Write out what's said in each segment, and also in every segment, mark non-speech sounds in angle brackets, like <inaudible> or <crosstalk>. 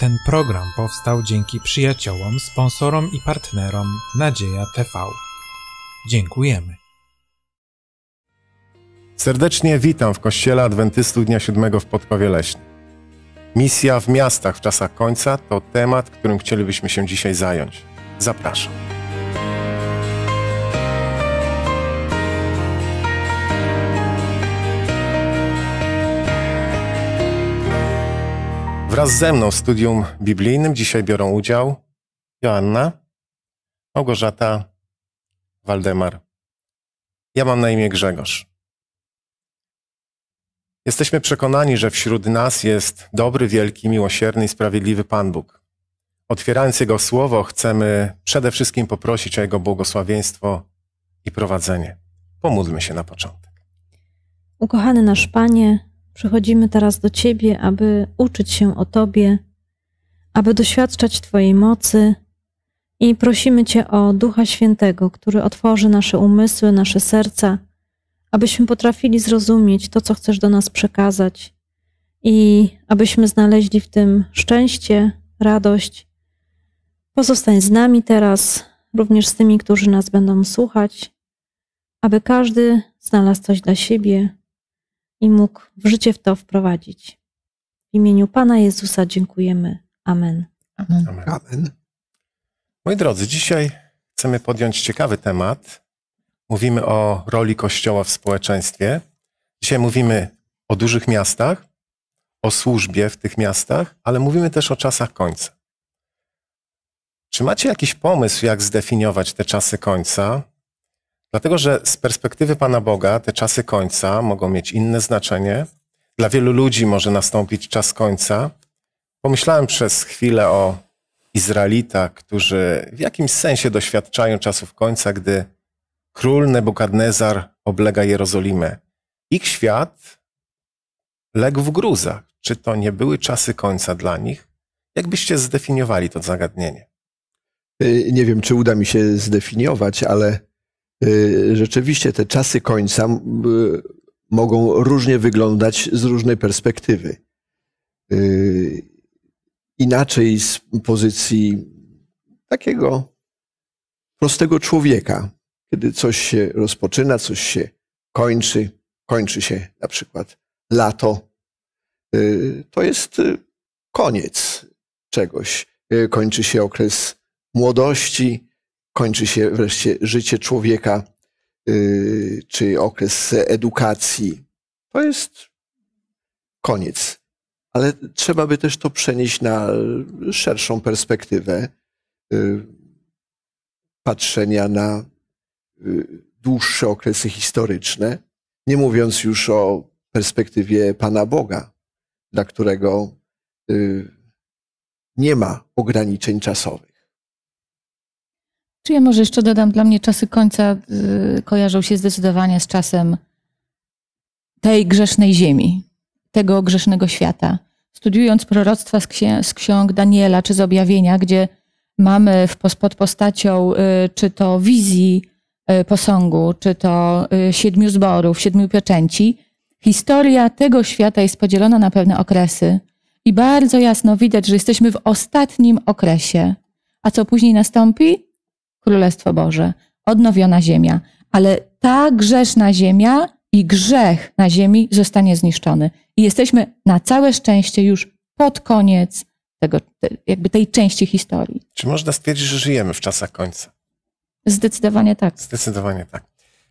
Ten program powstał dzięki przyjaciołom, sponsorom i partnerom Nadzieja TV. Dziękujemy. Serdecznie witam w Kościele Adwentystów Dnia Siódmego w Podkowie Leśnym. Misja w miastach w czasach końca to temat, którym chcielibyśmy się dzisiaj zająć. Zapraszam. Wraz ze mną w studium biblijnym dzisiaj biorą udział Joanna, Małgorzata, Waldemar. Ja mam na imię Grzegorz. Jesteśmy przekonani, że wśród nas jest dobry, wielki, miłosierny i sprawiedliwy Pan Bóg. Otwierając Jego słowo, chcemy przede wszystkim poprosić o Jego błogosławieństwo i prowadzenie. Pomódlmy się na początek. Ukochany nasz Panie, Przychodzimy teraz do Ciebie, aby uczyć się o Tobie, aby doświadczać Twojej mocy i prosimy Cię o Ducha Świętego, który otworzy nasze umysły, nasze serca, abyśmy potrafili zrozumieć to, co chcesz do nas przekazać i abyśmy znaleźli w tym szczęście, radość. Pozostań z nami teraz, również z tymi, którzy nas będą słuchać, aby każdy znalazł coś dla siebie i mógł w życie w to wprowadzić. W imieniu Pana Jezusa dziękujemy. Amen. Amen. Amen. Amen. Moi drodzy, dzisiaj chcemy podjąć ciekawy temat. Mówimy o roli Kościoła w społeczeństwie. Dzisiaj mówimy o dużych miastach, o służbie w tych miastach, ale mówimy też o czasach końca. Czy macie jakiś pomysł, jak zdefiniować te czasy końca? Dlatego, że z perspektywy Pana Boga te czasy końca mogą mieć inne znaczenie. Dla wielu ludzi może nastąpić czas końca. Pomyślałem przez chwilę o Izraelitach, którzy w jakimś sensie doświadczają czasów końca, gdy król Nebukadnezar oblega Jerozolimę. Ich świat legł w gruzach. Czy to nie były czasy końca dla nich? Jakbyście zdefiniowali to zagadnienie? Y, nie wiem, czy uda mi się zdefiniować, ale Y, rzeczywiście te czasy końca y, mogą różnie wyglądać z różnej perspektywy. Y, inaczej z pozycji takiego prostego człowieka, kiedy coś się rozpoczyna, coś się kończy, kończy się na przykład lato, to jest koniec czegoś. Kończy się okres młodości, kończy się wreszcie życie człowieka, y, czy okres edukacji. To jest koniec. Ale trzeba by też to przenieść na szerszą perspektywę y, patrzenia na y, dłuższe okresy historyczne, nie mówiąc już o perspektywie Pana Boga, dla którego nie ma ograniczeń czasowych. Czy ja może jeszcze dodam, dla mnie czasy końca y, kojarzą się zdecydowanie z czasem tej grzesznej ziemi, tego grzesznego świata. Studiując proroctwa z, księ z ksiąg Daniela czy z objawienia, gdzie mamy w, pod postacią y, czy to wizji y, posągu, czy to siedmiu zborów, siedmiu pieczęci, historia tego świata jest podzielona na pewne okresy. I bardzo jasno widać, że jesteśmy w ostatnim okresie. A co później nastąpi? Królestwo Boże, odnowiona ziemia, ale ta grzeszna ziemia i grzech na ziemi zostanie zniszczony. I jesteśmy na całe szczęście już pod koniec tego, jakby tej części historii. Czy można stwierdzić, że żyjemy w czasach końca? Zdecydowanie tak. Zdecydowanie tak.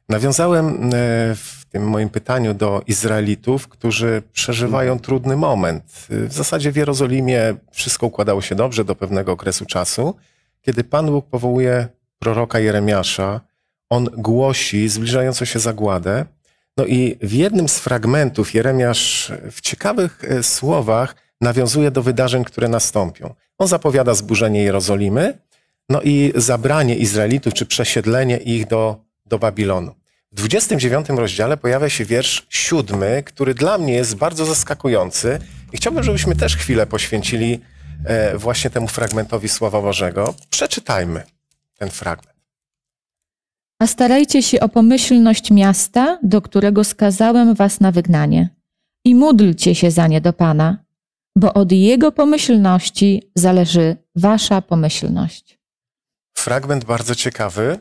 Nawiązałem e, w tym moim pytaniu do Izraelitów, którzy przeżywają trudny moment. W zasadzie w Jerozolimie wszystko układało się dobrze do pewnego okresu czasu, kiedy Pan Bóg powołuje proroka Jeremiasza. On głosi zbliżającą się zagładę. No i w jednym z fragmentów Jeremiasz w ciekawych e, słowach nawiązuje do wydarzeń, które nastąpią. On zapowiada zburzenie Jerozolimy, no i zabranie Izraelitów, czy przesiedlenie ich do, do Babilonu. W 29 rozdziale pojawia się wiersz siódmy, który dla mnie jest bardzo zaskakujący i chciałbym, żebyśmy też chwilę poświęcili e, właśnie temu fragmentowi Słowa Bożego. Przeczytajmy ten fragment. A starajcie się o pomyślność miasta, do którego skazałem was na wygnanie, i módlcie się za nie do Pana, bo od Jego pomyślności zależy wasza pomyślność. Fragment bardzo ciekawy.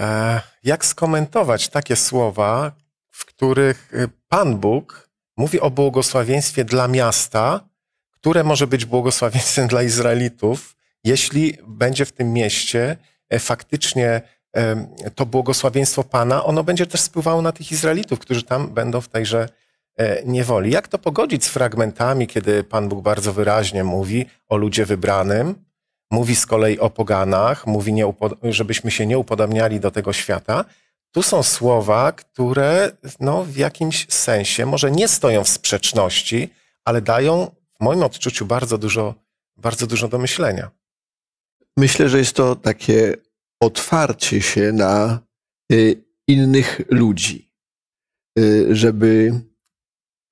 E, jak skomentować takie słowa, w których y, Pan Bóg mówi o błogosławieństwie dla miasta, które może być błogosławieństwem dla Izraelitów, jeśli będzie w tym mieście e, faktycznie to błogosławieństwo Pana, ono będzie też spływało na tych Izraelitów, którzy tam będą w tejże e, niewoli. Jak to pogodzić z fragmentami, kiedy Pan Bóg bardzo wyraźnie mówi o ludzie wybranym, mówi z kolei o poganach, mówi, żebyśmy się nie upodobniali do tego świata. Tu są słowa, które no, w jakimś sensie może nie stoją w sprzeczności, ale dają w moim odczuciu bardzo dużo, bardzo dużo do myślenia. Myślę, że jest to takie otwarcie się na y, innych ludzi, y, żeby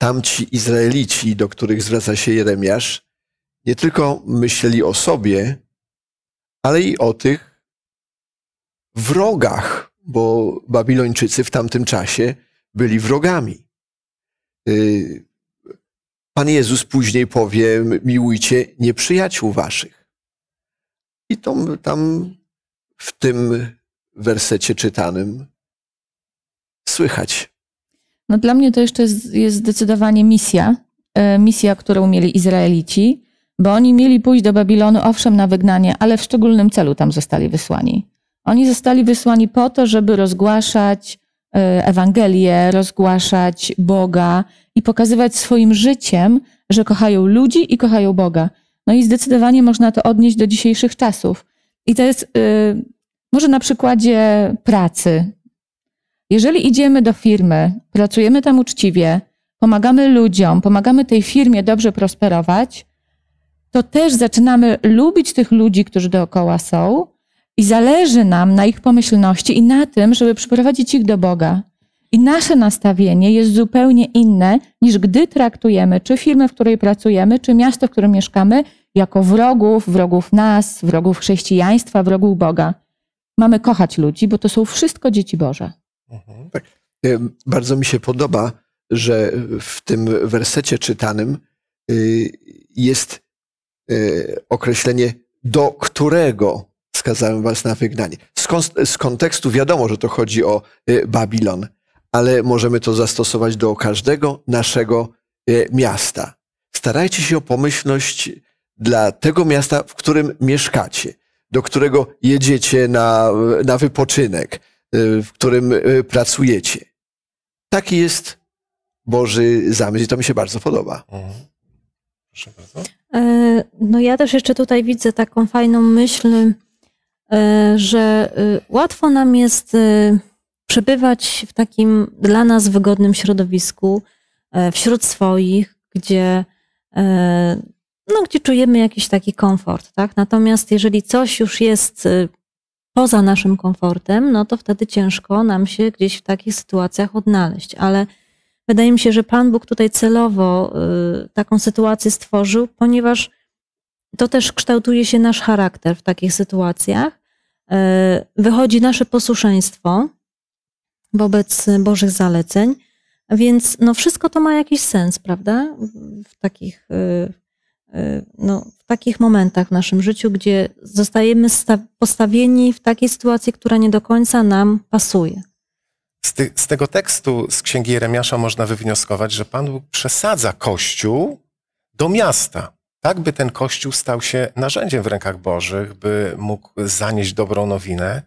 tamci Izraelici, do których zwraca się Jeremiasz, nie tylko myśleli o sobie, ale i o tych wrogach, bo Babilończycy w tamtym czasie byli wrogami. Y, Pan Jezus później powie: Miłujcie nieprzyjaciół waszych. I to tam w tym wersecie czytanym słychać. No dla mnie to jeszcze jest, jest zdecydowanie misja. E, misja, którą mieli Izraelici, bo oni mieli pójść do Babilonu, owszem, na wygnanie, ale w szczególnym celu tam zostali wysłani. Oni zostali wysłani po to, żeby rozgłaszać e, Ewangelię, rozgłaszać Boga i pokazywać swoim życiem, że kochają ludzi i kochają Boga. No i zdecydowanie można to odnieść do dzisiejszych czasów. I to jest yy, może na przykładzie pracy. Jeżeli idziemy do firmy, pracujemy tam uczciwie, pomagamy ludziom, pomagamy tej firmie dobrze prosperować, to też zaczynamy lubić tych ludzi, którzy dookoła są i zależy nam na ich pomyślności i na tym, żeby przyprowadzić ich do Boga. I nasze nastawienie jest zupełnie inne niż gdy traktujemy czy firmy w której pracujemy, czy miasto, w którym mieszkamy, jako wrogów, wrogów nas, wrogów chrześcijaństwa, wrogów Boga. Mamy kochać ludzi, bo to są wszystko dzieci Boże. Mhm, tak. E, bardzo mi się podoba, że w tym wersecie czytanym y, jest y, określenie, do którego skazałem was na wygnanie. Z, kontekstu wiadomo, że to chodzi o y, Babilon, ale możemy to zastosować do każdego naszego e, miasta. Starajcie się o pomyślność dla tego miasta, w którym mieszkacie, do którego jedziecie na, na wypoczynek, e, w którym e, pracujecie. Taki jest Boży zamysł i to mi się bardzo podoba. Mhm. Proszę bardzo. No ja też jeszcze tutaj widzę taką fajną myśl, że łatwo nam jest przebywać w takim dla nas wygodnym środowisku, e, wśród swoich, gdzie, e, no, gdzie czujemy jakiś taki komfort. Tak? Natomiast jeżeli coś już jest e, poza naszym komfortem, no to wtedy ciężko nam się gdzieś w takich sytuacjach odnaleźć. Ale wydaje mi się, że Pan Bóg tutaj celowo taką sytuację stworzył, ponieważ to też kształtuje się nasz charakter w takich sytuacjach. Wychodzi nasze posłuszeństwo, wobec Bożych zaleceń. Więc no wszystko to ma jakiś sens, prawda? W takich, y, y, no, w takich momentach w naszym życiu, gdzie zostajemy postawieni w takiej sytuacji, która nie do końca nam pasuje. Z, ty, z, tego tekstu z księgi Jeremiasza można wywnioskować, że Pan Bóg przesadza kościół do miasta, tak by ten kościół stał się narzędziem w rękach Bożych, by mógł zanieść dobrą nowinę.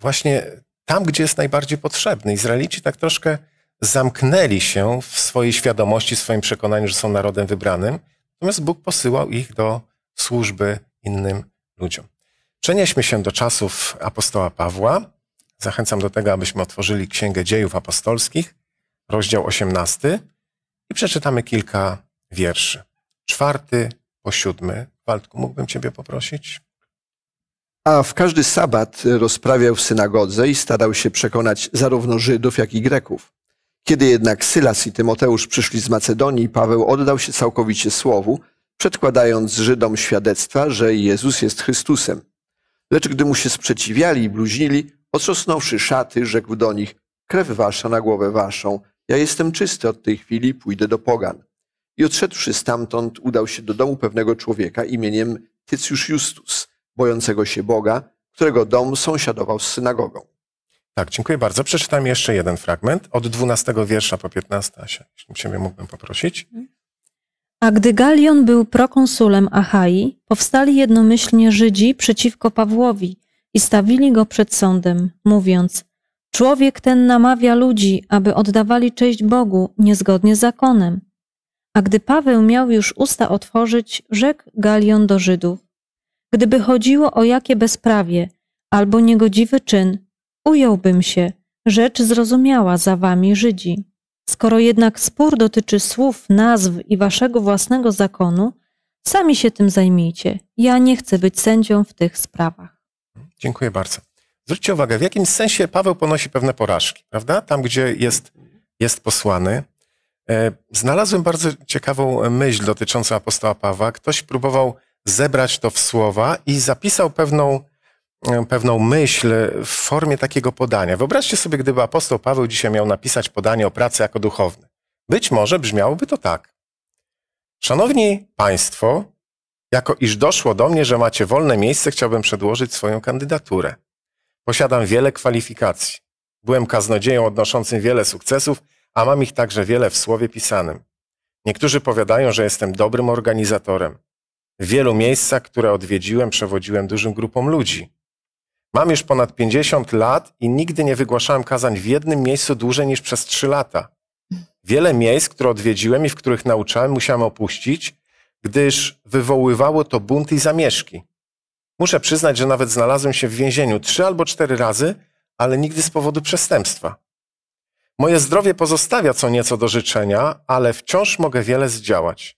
Właśnie tam, gdzie jest najbardziej potrzebny. Izraelici tak troszkę zamknęli się w swojej świadomości, w swoim przekonaniu, że są narodem wybranym, natomiast Bóg posyłał ich do służby innym ludziom. Przenieśmy się do czasów apostoła Pawła. Zachęcam do tego, abyśmy otworzyli Księgę Dziejów Apostolskich, rozdział 18 i przeczytamy kilka wierszy. Czwarty po siódmy. Waltku, mógłbym Ciebie poprosić? A w każdy sabat rozprawiał w synagodze i starał się przekonać zarówno Żydów, jak i Greków. Kiedy jednak Sylas i Tymoteusz przyszli z Macedonii, Paweł oddał się całkowicie słowu, przedkładając Żydom świadectwa, że Jezus jest Chrystusem. Lecz gdy mu się sprzeciwiali i bluźnili, otrząsnąwszy szaty, rzekł do nich, krew wasza na głowę waszą, ja jestem czysty od tej chwili, pójdę do pogan. I odszedłszy stamtąd, udał się do domu pewnego człowieka imieniem Tycjusz Justus – bojącego się Boga, którego dom sąsiadował z synagogą. Tak, dziękuję bardzo. Przeczytam jeszcze jeden fragment od 12 wiersza po 15, jeśli Ciebie mógłbym poprosić. A gdy Galion był prokonsulem Achai, powstali jednomyślnie Żydzi przeciwko Pawłowi i stawili go przed sądem, mówiąc: Człowiek ten namawia ludzi, aby oddawali cześć Bogu niezgodnie z zakonem. A gdy Paweł miał już usta otworzyć, rzekł Galion do Żydów: Gdyby chodziło o jakie bezprawie albo niegodziwy czyn, ująłbym się, rzecz zrozumiała za wami Żydzi. Skoro jednak spór dotyczy słów, nazw i waszego własnego zakonu, sami się tym zajmijcie. Ja nie chcę być sędzią w tych sprawach. Dziękuję bardzo. Zwróćcie uwagę, w jakimś sensie Paweł ponosi pewne porażki, prawda? Tam, gdzie jest, jest posłany. E, znalazłem bardzo ciekawą myśl dotyczącą apostoła Pawła. Ktoś próbował zebrać to w słowa i zapisał pewną, e, pewną myśl w formie takiego podania. Wyobraźcie sobie, gdyby apostoł Paweł dzisiaj miał napisać podanie o pracy jako duchowny. Być może brzmiałoby to tak. Szanowni Państwo, jako iż doszło do mnie, że macie wolne miejsce, chciałbym przedłożyć swoją kandydaturę. Posiadam wiele kwalifikacji. Byłem kaznodzieją odnoszącym wiele sukcesów, a mam ich także wiele w słowie pisanym. Niektórzy powiadają, że jestem dobrym organizatorem. W wielu miejscach, które odwiedziłem, przewodziłem dużym grupom ludzi. Mam już ponad 50 lat i nigdy nie wygłaszałem kazań w jednym miejscu dłużej niż przez 3 lata. Wiele miejsc, które odwiedziłem i w których nauczałem, musiałem opuścić, gdyż wywoływało to bunty i zamieszki. Muszę przyznać, że nawet znalazłem się w więzieniu trzy albo cztery razy, ale nigdy z powodu przestępstwa. Moje zdrowie pozostawia co nieco do życzenia, ale wciąż mogę wiele zdziałać.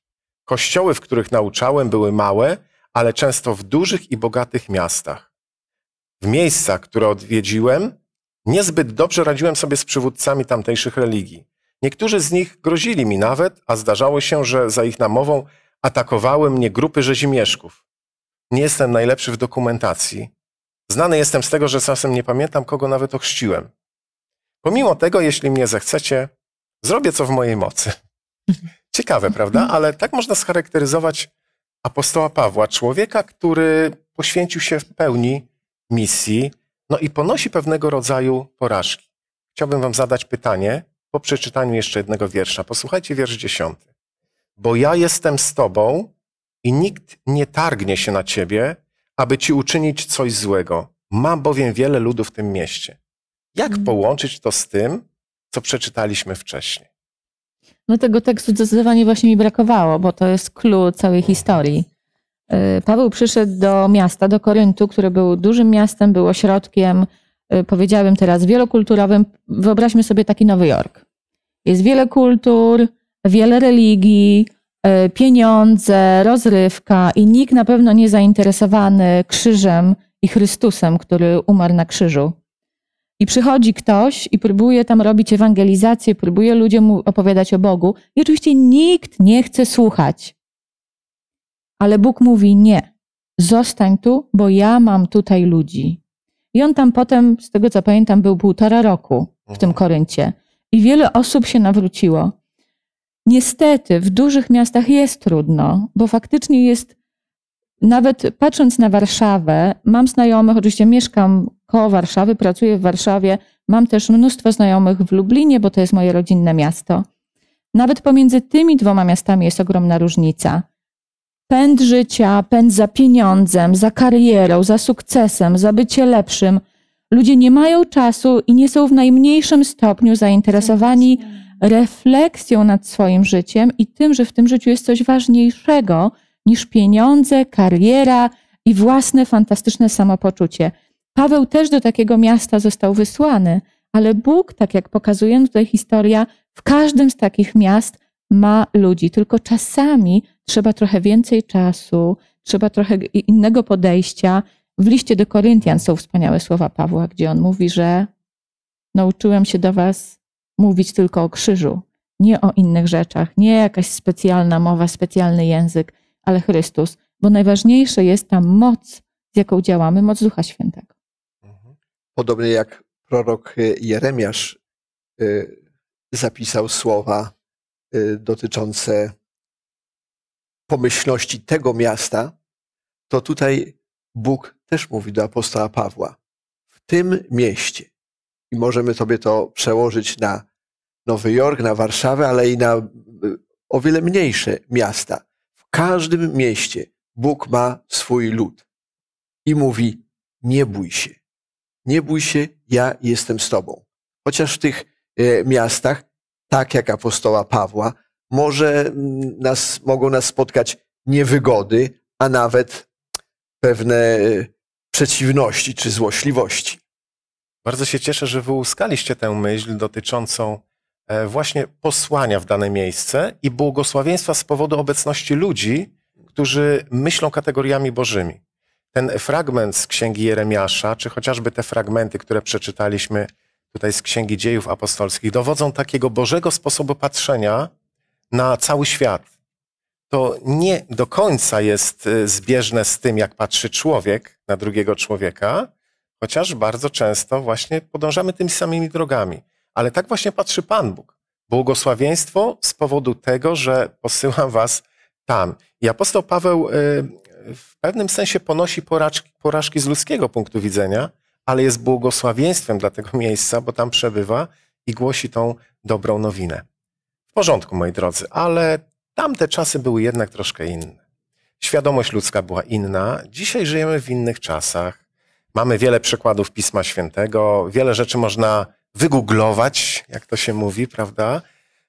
Kościoły, w których nauczałem, były małe, ale często w dużych i bogatych miastach. W miejscach, które odwiedziłem, niezbyt dobrze radziłem sobie z przywódcami tamtejszych religii. Niektórzy z nich grozili mi nawet, a zdarzało się, że za ich namową atakowały mnie grupy rzezimieszków. Nie jestem najlepszy w dokumentacji. Znany jestem z tego, że czasem nie pamiętam, kogo nawet ochrzciłem. Pomimo tego, jeśli mnie zechcecie, zrobię co w mojej mocy. <laughs> Ciekawe, prawda? Mhm. Ale tak można scharakteryzować apostoła Pawła, człowieka, który poświęcił się w pełni misji, no i ponosi pewnego rodzaju porażki. Chciałbym wam zadać pytanie po przeczytaniu jeszcze jednego wiersza. Posłuchajcie wiersz dziesiąty. Bo ja jestem z tobą i nikt nie targnie się na ciebie, aby ci uczynić coś złego. Ma bowiem wiele ludu w tym mieście. Jak mhm. połączyć to z tym, co przeczytaliśmy wcześniej? No tego tekstu zdecydowanie właśnie mi brakowało, bo to jest clue całej historii. Y, Paweł przyszedł do miasta, do Koryntu, które było dużym miastem, było środkiem, y, powiedziałbym teraz, wielokulturowym. Wyobraźmy sobie taki Nowy Jork. Jest wiele kultur, wiele religii, y, pieniądze, rozrywka i nikt na pewno nie zainteresowany krzyżem i Chrystusem, który umarł na krzyżu. I przychodzi ktoś i próbuje tam robić ewangelizację, próbuje ludziom opowiadać o Bogu. I oczywiście nikt nie chce słuchać. Ale Bóg mówi nie. Zostań tu, bo ja mam tutaj ludzi. I on tam potem, z tego co pamiętam, był półtora roku w tym mhm. Koryncie. I wiele osób się nawróciło. Niestety w dużych miastach jest trudno, bo faktycznie jest nawet patrząc na Warszawę, mam znajomych, oczywiście mieszkam koło Warszawy, pracuję w Warszawie, mam też mnóstwo znajomych w Lublinie, bo to jest moje rodzinne miasto. Nawet pomiędzy tymi dwoma miastami jest ogromna różnica. Pęd życia, pęd za pieniądzem, za karierą, za sukcesem, za bycie lepszym. Ludzie nie mają czasu i nie są w najmniejszym stopniu zainteresowani refleksją nad swoim życiem i tym, że w tym życiu jest coś ważniejszego, niż pieniądze, kariera i własne fantastyczne samopoczucie. Paweł też do takiego miasta został wysłany, ale Bóg, tak jak pokazuje tutaj historia, w każdym z takich miast ma ludzi, tylko czasami trzeba trochę więcej czasu, trzeba trochę innego podejścia. W liście do Koryntian są wspaniałe słowa Pawła, gdzie on mówi, że nauczyłem się do Was mówić tylko o krzyżu, nie o innych rzeczach, nie jakaś specjalna mowa, specjalny język ale Chrystus, bo najważniejsze jest ta moc, z jaką działamy, moc Ducha Świętego. Mhm. Podobnie jak prorok e, Jeremiasz e, zapisał słowa e, dotyczące pomyślności tego miasta, to tutaj Bóg też mówi do apostoła Pawła: W tym mieście. I możemy sobie to przełożyć na Nowy Jork, na Warszawę, ale i na o wiele mniejsze miasta każdym mieście Bóg ma swój lud i mówi: Nie bój się, nie bój się, ja jestem z Tobą. Chociaż w tych e, miastach, tak jak apostoła Pawła, może mm, nas, mogą nas spotkać niewygody, a nawet pewne e, przeciwności czy złośliwości. Bardzo się cieszę, że wyłuskaliście tę myśl dotyczącą E, właśnie posłania w dane miejsce i błogosławieństwa z powodu obecności ludzi, którzy myślą kategoriami bożymi. Ten fragment z księgi Jeremiasza, czy chociażby te fragmenty, które przeczytaliśmy tutaj z księgi dziejów apostolskich, dowodzą takiego bożego sposobu patrzenia na cały świat. To nie do końca jest e, zbieżne z tym, jak patrzy człowiek na drugiego człowieka, chociaż bardzo często właśnie podążamy tymi samymi drogami. Ale tak właśnie patrzy Pan Bóg. Błogosławieństwo z powodu tego, że posyłam was tam. I apostoł Paweł y, w pewnym sensie ponosi porażki, porażki z ludzkiego punktu widzenia, ale jest błogosławieństwem dla tego miejsca, bo tam przebywa i głosi tą dobrą nowinę. W porządku, moi drodzy, ale tamte czasy były jednak troszkę inne. Świadomość ludzka była inna. Dzisiaj żyjemy w innych czasach. Mamy wiele przykładów Pisma Świętego, wiele rzeczy można wygooglować, jak to się mówi, prawda?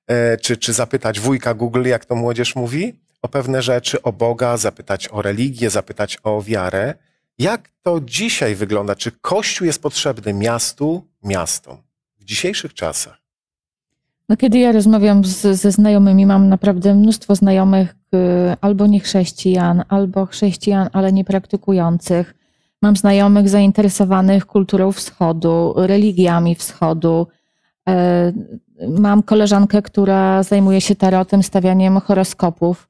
E, czy, czy zapytać wujka Google, jak to młodzież mówi, o pewne rzeczy, o Boga, zapytać o religię, zapytać o wiarę. Jak to dzisiaj wygląda? Czy Kościół jest potrzebny miastu, miastom w dzisiejszych czasach? No, kiedy ja rozmawiam z, ze znajomymi, mam naprawdę mnóstwo znajomych y, albo niechrześcijan, albo chrześcijan, ale niepraktykujących. Mam znajomych zainteresowanych kulturą wschodu, religiami wschodu. E, mam koleżankę, która zajmuje się tarotem, stawianiem horoskopów.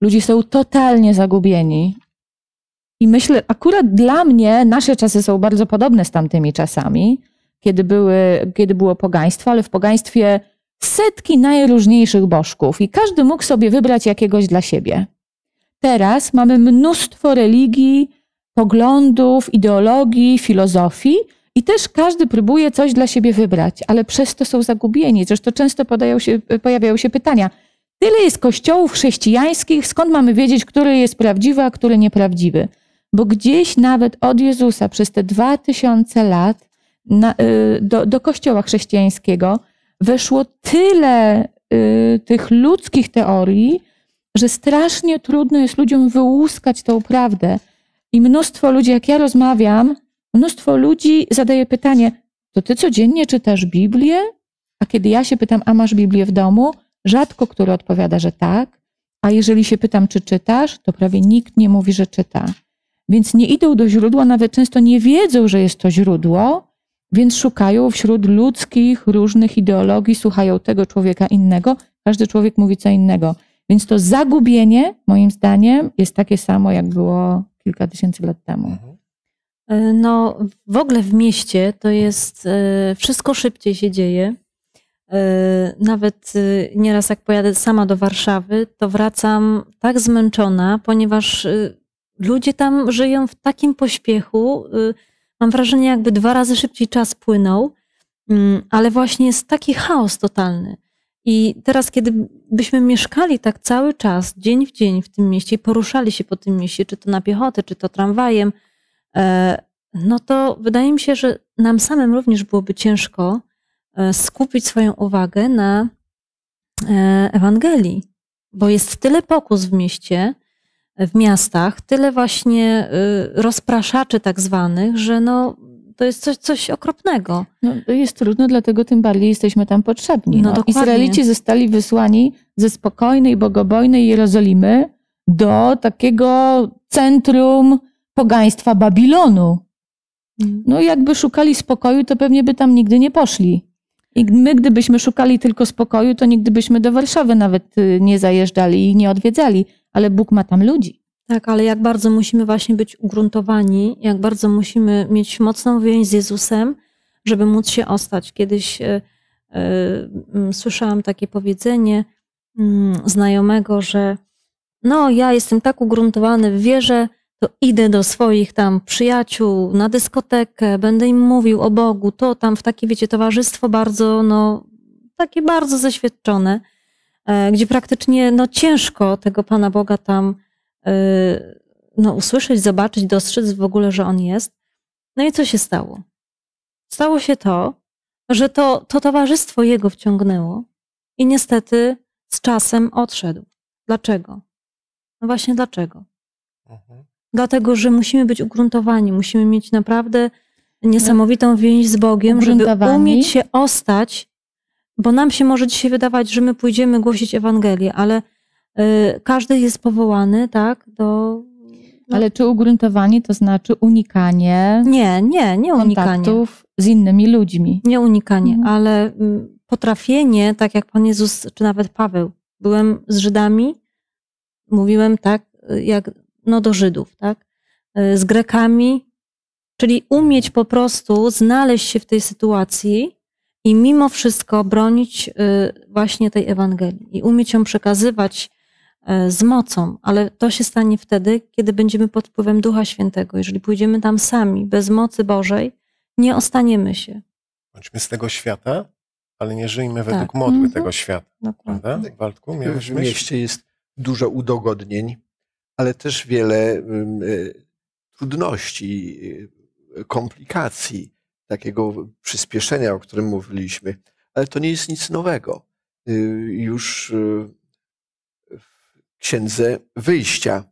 Ludzie są totalnie zagubieni. I myślę, akurat dla mnie nasze czasy są bardzo podobne z tamtymi czasami, kiedy, były, kiedy było pogaństwo, ale w pogaństwie setki najróżniejszych bożków i każdy mógł sobie wybrać jakiegoś dla siebie. Teraz mamy mnóstwo religii, poglądów, ideologii, filozofii i też każdy próbuje coś dla siebie wybrać, ale przez to są zagubieni. Zresztą często się, pojawiają się pytania, tyle jest kościołów chrześcijańskich, skąd mamy wiedzieć, który jest prawdziwy, a który nieprawdziwy? Bo gdzieś nawet od Jezusa przez te dwa tysiące lat na, y, do, do kościoła chrześcijańskiego weszło tyle y, tych ludzkich teorii, że strasznie trudno jest ludziom wyłuskać tą prawdę. I mnóstwo ludzi, jak ja rozmawiam, mnóstwo ludzi zadaje pytanie: To ty codziennie czytasz Biblię? A kiedy ja się pytam, a masz Biblię w domu? Rzadko który odpowiada, że tak. A jeżeli się pytam, czy czytasz, to prawie nikt nie mówi, że czyta. Więc nie idą do źródła, nawet często nie wiedzą, że jest to źródło, więc szukają wśród ludzkich różnych ideologii, słuchają tego człowieka innego. Każdy człowiek mówi co innego. Więc to zagubienie, moim zdaniem, jest takie samo, jak było kilka tysięcy lat temu. Mhm. E, no, w ogóle w mieście to jest e, wszystko szybciej się dzieje. E, nawet nieraz jak pojadę sama do Warszawy, to wracam tak zmęczona, ponieważ ludzie tam żyją w takim pośpiechu. Mam wrażenie, jakby dwa razy szybciej czas płynął, mm, ale właśnie jest taki chaos totalny. I teraz, kiedy byśmy mieszkali tak cały czas, dzień w dzień w tym mieście i poruszali się po tym mieście, czy to na piechotę, czy to tramwajem, e, no to wydaje mi się, że nam samym również byłoby ciężko e, skupić swoją uwagę na e, Ewangelii, bo jest tyle pokus w mieście, w miastach, tyle właśnie rozpraszaczy tak zwanych, że no, to jest coś, coś okropnego. No, jest trudno, dlatego tym bardziej jesteśmy tam potrzebni. No, no. Izraelici zostali wysłani ze spokojnej, bogobojnej Jerozolimy do takiego centrum pogaństwa Babilonu. Mhm. No jakby szukali spokoju, to pewnie by tam nigdy nie poszli. I my, gdybyśmy szukali tylko spokoju, to nigdy byśmy do Warszawy nawet y, nie zajeżdżali i nie odwiedzali. Ale Bóg ma tam ludzi. Tak, ale jak bardzo musimy właśnie być ugruntowani, jak bardzo musimy mieć mocną więź z Jezusem, żeby móc się ostać. Kiedyś y, y, słyszałam takie powiedzenie mm, znajomego, że no, ja jestem tak ugruntowany w wierze, to idę do swoich tam przyjaciół na dyskotekę, będę im mówił o Bogu, to tam w takie, wiecie, towarzystwo bardzo, no, takie bardzo zaświadczone, e, gdzie praktycznie, no, ciężko tego Pana Boga tam Y, no, usłyszeć, zobaczyć, dostrzec w ogóle, że on jest. No i co się stało? Stało się to, że to, to towarzystwo jego wciągnęło i niestety z czasem odszedł. Dlaczego? No właśnie dlaczego? Mhm. Dlatego, że musimy być ugruntowani, musimy mieć naprawdę niesamowitą no, więź z Bogiem, żeby umieć się ostać, bo nam się może dzisiaj wydawać, że my pójdziemy głosić Ewangelię, ale Y, każdy jest powołany, tak, do... No. Ale czy ugruntowanie to znaczy unikanie... Nie, nie, nie unikanie. ...kontaktów z innymi ludźmi. Nie unikanie, mhm. ale mm, potrafienie, tak jak Pan Jezus, czy nawet Paweł. Byłem z Żydami, mówiłem tak, jak no do Żydów, tak? Y, z Grekami, czyli umieć po prostu znaleźć się w tej sytuacji i mimo wszystko bronić y, właśnie tej Ewangelii i umieć ją przekazywać E, z mocą, ale to się stanie wtedy, kiedy będziemy pod wpływem Ducha Świętego. Jeżeli pójdziemy tam sami, bez mocy Bożej, nie ostaniemy się. Bądźmy z tego świata, ale nie żyjmy według tak. modły mm -hmm. tego świata. Dokładnie. Prawda? Waltku, miałeś W myśl? mieście jest dużo udogodnień, ale też wiele e, trudności, e, komplikacji, takiego przyspieszenia, o którym mówiliśmy. Ale to nie jest nic nowego. Y, już y, księdze wyjścia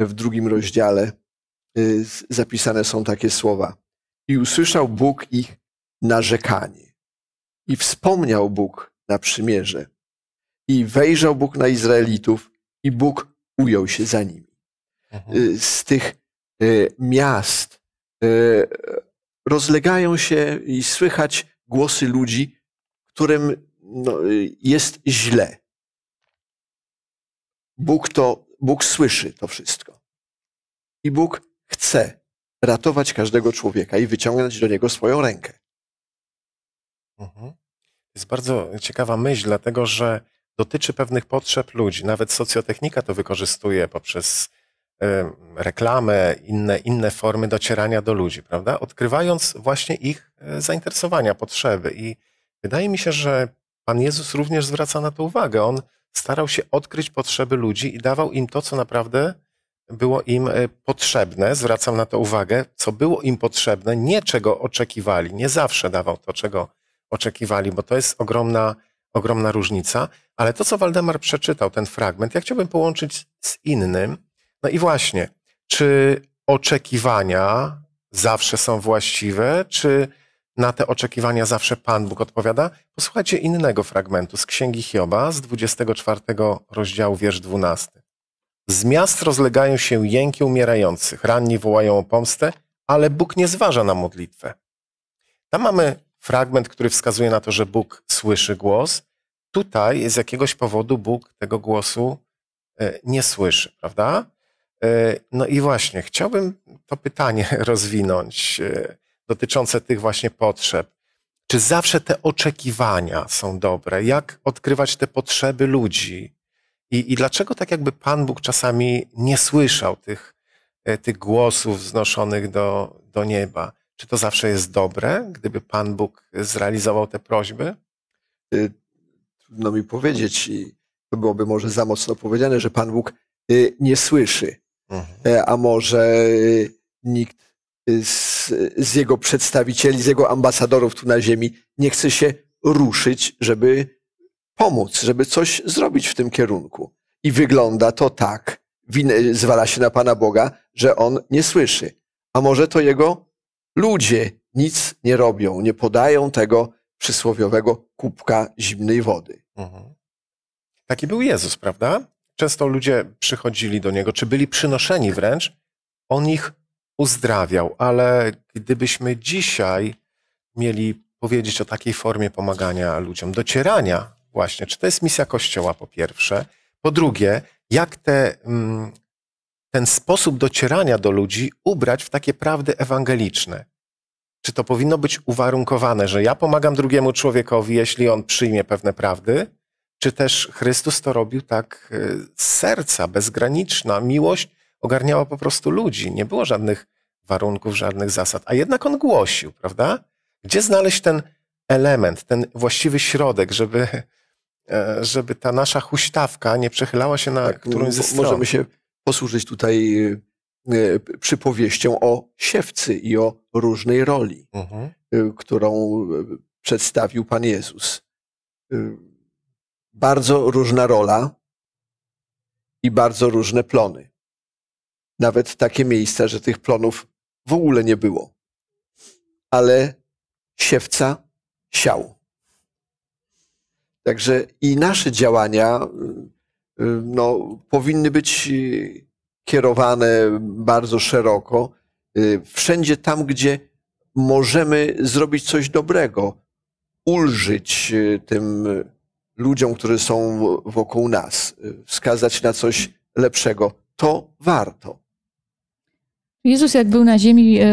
w drugim rozdziale y, zapisane są takie słowa. I usłyszał Bóg ich narzekanie. I wspomniał Bóg na przymierze. I wejrzał Bóg na Izraelitów, i Bóg ujął się za nimi. Mhm. Y, z tych y, miast rozlegają się i słychać głosy ludzi, którym no, jest źle. Bóg to, Bóg słyszy to wszystko. I Bóg chce ratować każdego człowieka i wyciągnąć do niego swoją rękę. Mhm. To jest bardzo ciekawa myśl, dlatego że dotyczy pewnych potrzeb ludzi. Nawet socjotechnika to wykorzystuje poprzez y, reklamę, inne, inne formy docierania do ludzi, prawda? Odkrywając właśnie ich e, zainteresowania, potrzeby. I wydaje mi się, że Pan Jezus również zwraca na to uwagę. On starał się odkryć potrzeby ludzi i dawał im to, co naprawdę było im e, potrzebne, zwracam na to uwagę, co było im potrzebne, nie czego oczekiwali, nie zawsze dawał to, czego oczekiwali, bo to jest ogromna, ogromna różnica. Ale to, co Waldemar przeczytał, ten fragment, ja chciałbym połączyć z innym. No i właśnie, czy oczekiwania zawsze są właściwe, czy na te oczekiwania zawsze Pan Bóg odpowiada. Posłuchajcie innego fragmentu z Księgi Hioba z 24 rozdziału, wiersz 12. Z miast rozlegają się jęki umierających, ranni wołają o pomstę, ale Bóg nie zważa na modlitwę. Tam mamy fragment, który wskazuje na to, że Bóg słyszy głos. Tutaj z jakiegoś powodu Bóg tego głosu e, nie słyszy, prawda? E, no i właśnie, chciałbym to pytanie <laughs> rozwinąć. E, dotyczące tych właśnie potrzeb. Czy zawsze te oczekiwania są dobre? Jak odkrywać te potrzeby ludzi? I, i dlaczego tak jakby Pan Bóg czasami nie słyszał tych, e, tych głosów wznoszonych do, do nieba? Czy to zawsze jest dobre, gdyby Pan Bóg zrealizował te prośby? Y, trudno mi powiedzieć, to byłoby może za mocno powiedziane, że Pan Bóg y, nie słyszy, mhm. E, a może y, nikt z, z jego przedstawicieli, z jego ambasadorów tu na ziemi nie chce się ruszyć, żeby pomóc, żeby coś zrobić w tym kierunku. I wygląda to tak, zwala się na Pana Boga, że on nie słyszy. A może to jego ludzie nic nie robią, nie podają tego przysłowiowego kubka zimnej wody. Mhm. Taki był Jezus, prawda? Często ludzie przychodzili do niego, czy byli przynoszeni wręcz, on ich uzdrawiał, ale gdybyśmy dzisiaj mieli powiedzieć o takiej formie pomagania ludziom, docierania właśnie, czy to jest misja Kościoła po pierwsze, po drugie, jak te, mm, ten sposób docierania do ludzi ubrać w takie prawdy ewangeliczne. Czy to powinno być uwarunkowane, że ja pomagam drugiemu człowiekowi, jeśli on przyjmie pewne prawdy? Czy też Chrystus to robił tak y, z serca, bezgraniczna miłość, ogarniała po prostu ludzi. Nie było żadnych warunków, żadnych zasad. A jednak on głosił, prawda? Gdzie znaleźć ten element, ten właściwy środek, żeby, e, żeby ta nasza huśtawka nie przechylała się na tak, którąś ze stron. Możemy się posłużyć tutaj e, przypowieścią o siewcy i o różnej roli, mhm. E, którą przedstawił Pan Jezus. Bardzo różna rola i bardzo różne plony nawet takie miejsca, że tych plonów w ogóle nie było. Ale siewca siał. Także i nasze działania y, y, no, powinny być y, kierowane bardzo szeroko, wszędzie tam, gdzie możemy zrobić coś dobrego, ulżyć tym ludziom, którzy są wokół nas, wskazać na coś lepszego. To warto. Jezus, jak był na ziemi, e,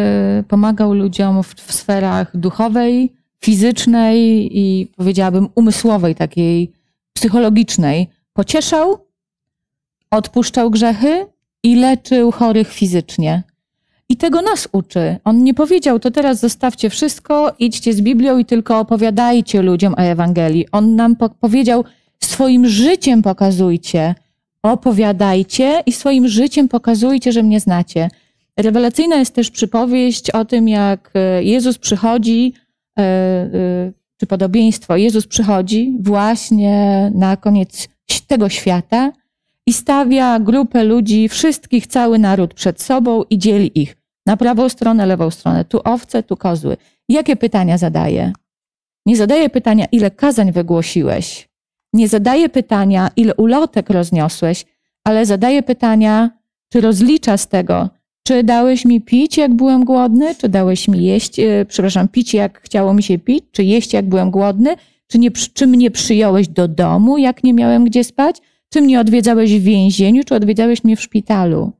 pomagał ludziom w, w sferach duchowej, fizycznej i powiedziałabym umysłowej, takiej psychologicznej. Pocieszał, odpuszczał grzechy i leczył chorych fizycznie. I tego nas uczy. On nie powiedział, to teraz zostawcie wszystko, idźcie z Biblią i tylko opowiadajcie ludziom o Ewangelii. On nam po powiedział, swoim życiem pokazujcie, opowiadajcie i swoim życiem pokazujcie, że mnie znacie. Rewelacyjna jest też przypowieść o tym, jak e, Jezus przychodzi, e, e, czy podobieństwo, Jezus przychodzi właśnie na koniec tego świata i stawia grupę ludzi, wszystkich, cały naród przed sobą i dzieli ich na prawą stronę, lewą stronę, tu owce, tu kozły. Jakie pytania zadaje? Nie zadaje pytania, ile kazań wygłosiłeś, nie zadaje pytania, ile ulotek rozniosłeś, ale zadaje pytania, czy rozlicza z tego, czy dałeś mi pić, jak byłem głodny? Czy dałeś mi jeść, e, przepraszam, pić, jak chciało mi się pić? Czy jeść, jak byłem głodny? Czy, nie, czy mnie przyjąłeś do domu, jak nie miałem gdzie spać? Czy mnie odwiedzałeś w więzieniu, czy odwiedzałeś mnie w szpitalu?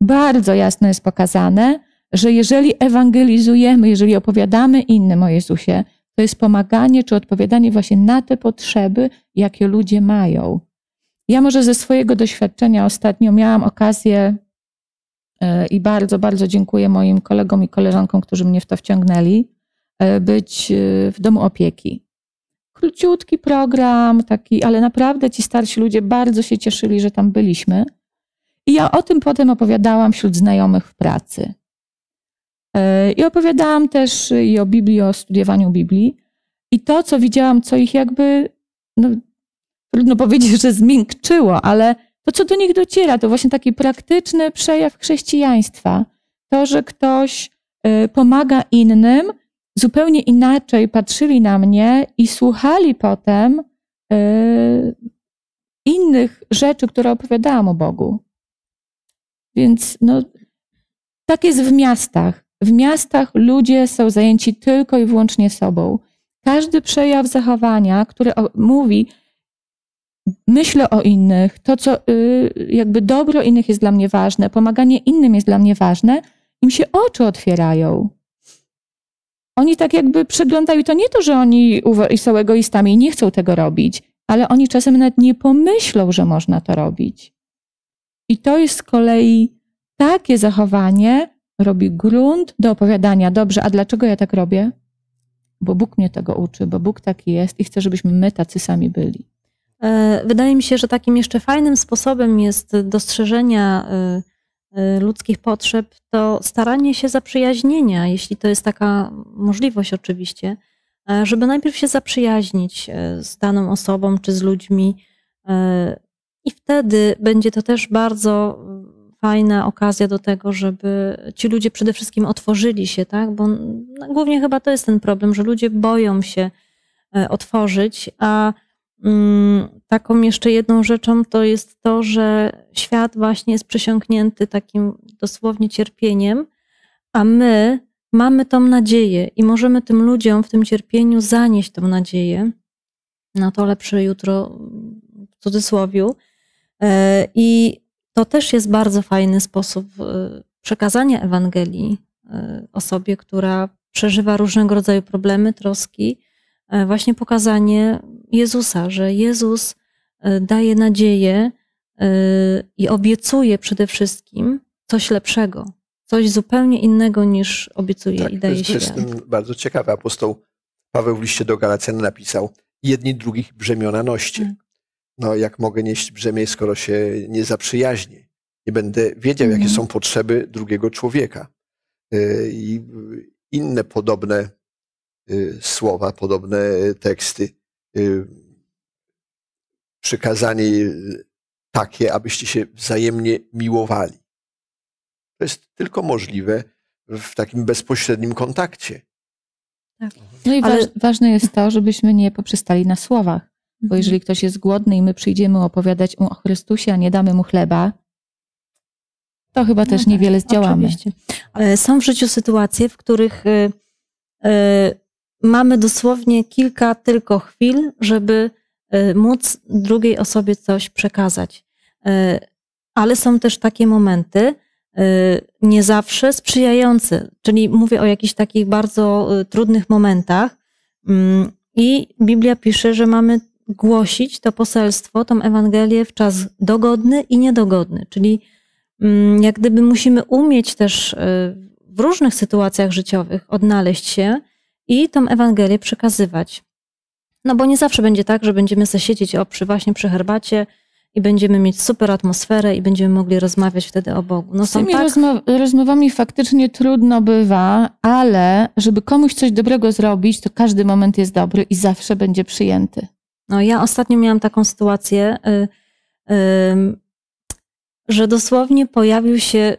Bardzo jasno jest pokazane, że jeżeli ewangelizujemy, jeżeli opowiadamy innym o Jezusie, to jest pomaganie czy odpowiadanie właśnie na te potrzeby, jakie ludzie mają. Ja może ze swojego doświadczenia ostatnio miałam okazję i bardzo, bardzo dziękuję moim kolegom i koleżankom, którzy mnie w to wciągnęli, e, być e, w domu opieki. Króciutki program, taki, ale naprawdę ci starsi ludzie bardzo się cieszyli, że tam byliśmy. I ja o tym potem opowiadałam wśród znajomych w pracy. E, I opowiadałam też i o Biblii, o studiowaniu Biblii. I to, co widziałam, co ich jakby, no, trudno <laughs> powiedzieć, że zmiękczyło, ale to co do nich dociera, to właśnie taki praktyczny przejaw chrześcijaństwa. To, że ktoś y, pomaga innym, zupełnie inaczej patrzyli na mnie i słuchali potem y, innych rzeczy, które opowiadałam o Bogu. Więc no, tak jest w miastach. W miastach ludzie są zajęci tylko i wyłącznie sobą. Każdy przejaw zachowania, który mówi, myślę o innych, to co y, jakby dobro innych jest dla mnie ważne, pomaganie innym jest dla mnie ważne, im się oczy otwierają. Oni tak jakby przeglądają, to nie to, że oni są egoistami i nie chcą tego robić, ale oni czasem nawet nie pomyślą, że można to robić. I to jest z kolei takie zachowanie robi grunt do opowiadania, dobrze, a dlaczego ja tak robię? Bo Bóg mnie tego uczy, bo Bóg taki jest i chce, żebyśmy my tacy sami byli. E, wydaje mi się, że takim jeszcze fajnym sposobem jest dostrzeżenia e, e, ludzkich potrzeb, to staranie się zaprzyjaźnienia, jeśli to jest taka możliwość oczywiście, żeby najpierw się zaprzyjaźnić z daną osobą czy z ludźmi i wtedy będzie to też bardzo fajna okazja do tego, żeby ci ludzie przede wszystkim otworzyli się, tak? Bo głównie chyba to jest ten problem, że ludzie boją się otworzyć, a Mm, taką jeszcze jedną rzeczą to jest to, że świat właśnie jest przesiąknięty takim dosłownie cierpieniem, a my mamy tą nadzieję i możemy tym ludziom w tym cierpieniu zanieść tą nadzieję na to lepsze jutro w cudzysłowie. E, I to też jest bardzo fajny sposób e, przekazania Ewangelii e, osobie, która przeżywa różnego rodzaju problemy, troski E, właśnie pokazanie Jezusa, że Jezus e, daje nadzieję e, i obiecuje przede wszystkim coś lepszego, coś zupełnie innego niż obiecuje tak, i daje to jest, się. To jest bardzo ciekawe. Apostoł Paweł w liście do Galacjan napisał: Jedni drugich brzemiona noście. Mm. No, jak mogę nieść brzemię, skoro się nie zaprzyjaźnię? Nie będę wiedział, jakie mhm. są potrzeby drugiego człowieka. I inne podobne Y, słowa, podobne y, teksty. Y, przykazanie takie, abyście się wzajemnie miłowali. To jest tylko możliwe w takim bezpośrednim kontakcie. Tak. Mhm. No i Ale... ważne jest to, żebyśmy nie poprzestali na słowach, bo mhm. jeżeli ktoś jest głodny i my przyjdziemy opowiadać mu o Chrystusie, a nie damy mu chleba, to chyba no też tak, niewiele zdziałamy. Oczywiście. są w życiu sytuacje, w których mamy dosłownie kilka tylko chwil, żeby y, móc drugiej osobie coś przekazać. Y, ale są też takie momenty, y, nie zawsze sprzyjające, czyli mówię o jakichś takich bardzo trudnych momentach. Mm, I Biblia pisze, że mamy głosić to poselstwo, tą Ewangelię w czas dogodny i niedogodny, czyli mm, jak gdyby musimy umieć też w różnych sytuacjach życiowych odnaleźć się i tą Ewangelię przekazywać. No bo nie zawsze będzie tak, że będziemy sobie siedzieć przy, właśnie przy herbacie i będziemy mieć super atmosferę i będziemy mogli rozmawiać wtedy o Bogu. No, Z tymi tak... rozma rozmowami faktycznie trudno bywa, ale żeby komuś coś dobrego zrobić, to każdy moment jest dobry i zawsze będzie przyjęty. No ja ostatnio miałam taką sytuację, y, że dosłownie pojawił się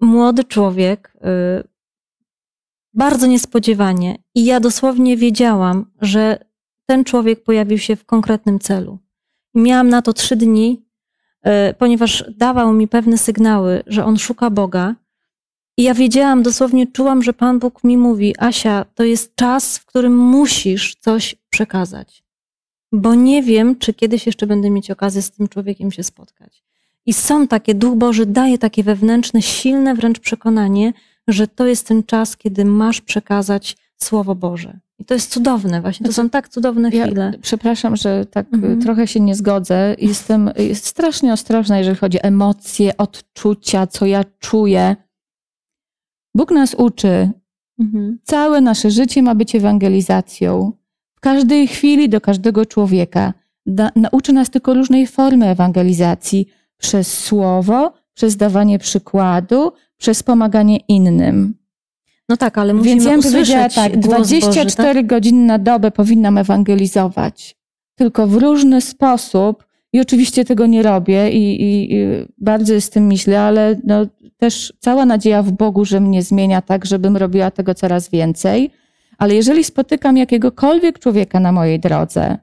młody człowiek, y, bardzo niespodziewanie i ja dosłownie wiedziałam, że ten człowiek pojawił się w konkretnym celu. Miałam na to trzy dni, e, ponieważ dawał mi pewne sygnały, że on szuka Boga. I ja wiedziałam, dosłownie czułam, że Pan Bóg mi mówi: Asia, to jest czas, w którym musisz coś przekazać, bo nie wiem, czy kiedyś jeszcze będę mieć okazję z tym człowiekiem się spotkać. I są takie, Duch Boży daje takie wewnętrzne, silne wręcz przekonanie, że to jest ten czas, kiedy masz przekazać Słowo Boże. I to jest cudowne, właśnie. To znaczy, są tak cudowne chwile. Ja, przepraszam, że tak y, mhm. trochę się nie zgodzę. Jestem jest strasznie ostrożna, jeżeli chodzi o emocje, odczucia, co ja czuję. Bóg nas uczy. Mhm. Całe nasze życie ma być ewangelizacją. W każdej chwili do każdego człowieka. Da, nauczy nas tylko różnej formy ewangelizacji przez słowo, przez dawanie przykładu, przez pomaganie innym. No tak, ale musimy Więc ja bym powiedziała tak, 24 Boży, tak? godziny na dobę powinnam ewangelizować. Tylko w różny sposób i oczywiście tego nie robię i, i, i bardzo z tym myślę, ale no, też cała nadzieja w Bogu, że mnie zmienia tak, żebym robiła tego coraz więcej. Ale jeżeli spotykam jakiegokolwiek człowieka na mojej drodze,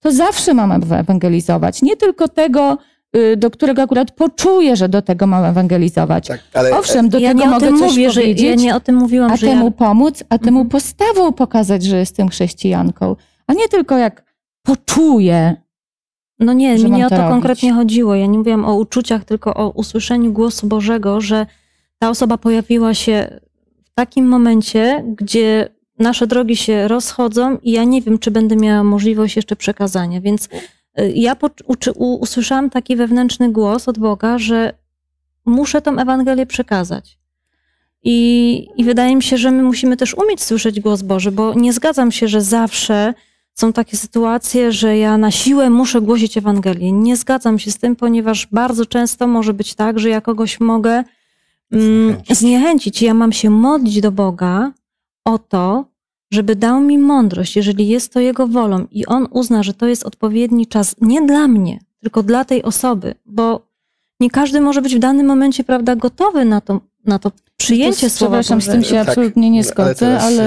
to zawsze mam ewangelizować. Nie tylko tego, Y, do którego akurat poczuję, że do tego mam ewangelizować. Tak, ale, Owszem, do ja tego mogę coś mówię, powiedzieć, że ja nie o tym mówiłam, a temu ja... pomóc, a temu mhm. postawą pokazać, że jestem chrześcijanką, a nie tylko jak poczuję. No nie, że mi nie o to, to konkretnie chodziło. Ja nie mówiłam o uczuciach, tylko o usłyszeniu głosu Bożego, że ta osoba pojawiła się w takim momencie, gdzie nasze drogi się rozchodzą i ja nie wiem, czy będę miała możliwość jeszcze przekazania, więc ja usłyszałam taki wewnętrzny głos od Boga, że muszę tą Ewangelię przekazać. I, I wydaje mi się, że my musimy też umieć słyszeć głos Boży, bo nie zgadzam się, że zawsze są takie sytuacje, że ja na siłę muszę głosić Ewangelię. Nie zgadzam się z tym, ponieważ bardzo często może być tak, że ja kogoś mogę mm, zniechęcić. Ja mam się modlić do Boga o to, żeby dał mi mądrość, jeżeli jest to Jego wolą i On uzna, że to jest odpowiedni czas nie dla mnie, tylko dla tej osoby, bo nie każdy może być w danym momencie, prawda, gotowy na to, na to przyjęcie to, słowa Przepraszam, Boże. z tym się tak, absolutnie nie zgodzę, ale,